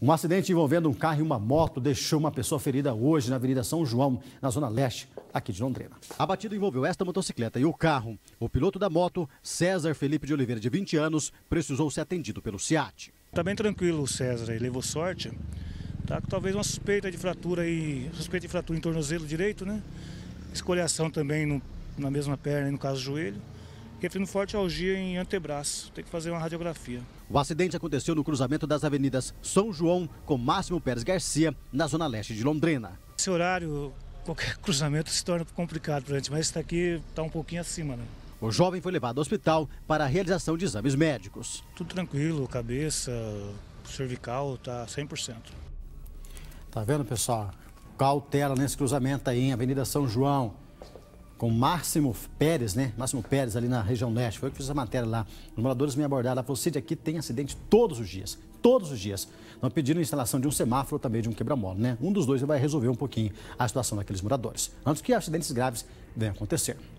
Um acidente envolvendo um carro e uma moto deixou uma pessoa ferida hoje na Avenida São João, na Zona Leste, aqui de Londrina. A batida envolveu esta motocicleta e o carro. O piloto da moto, César Felipe de Oliveira, de 20 anos, precisou ser atendido pelo SEAT. Está bem tranquilo o César, ele levou sorte. Tá com talvez uma suspeita de fratura e suspeita de fratura em tornozelo direito, né? Escoriação também no, na mesma perna, no caso joelho. Refino forte algia em antebraço. Tem que fazer uma radiografia. O acidente aconteceu no cruzamento das avenidas São João com Máximo Pérez Garcia, na zona leste de Londrina. Esse horário, qualquer cruzamento se torna complicado para a gente, mas está aqui está um pouquinho acima, né? O jovem foi levado ao hospital para a realização de exames médicos. Tudo tranquilo, cabeça, cervical, tá 100%. Tá vendo, pessoal? Cautela nesse cruzamento aí em Avenida São João com Máximo Pérez, né? Máximo Pérez ali na região leste. Foi eu que fiz essa matéria lá. Os moradores me abordaram. Você falou, aqui tem acidente todos os dias. Todos os dias. Então pedindo a instalação de um semáforo também de um quebra-mola, né? Um dos dois vai resolver um pouquinho a situação daqueles moradores. Antes que acidentes graves venham acontecer.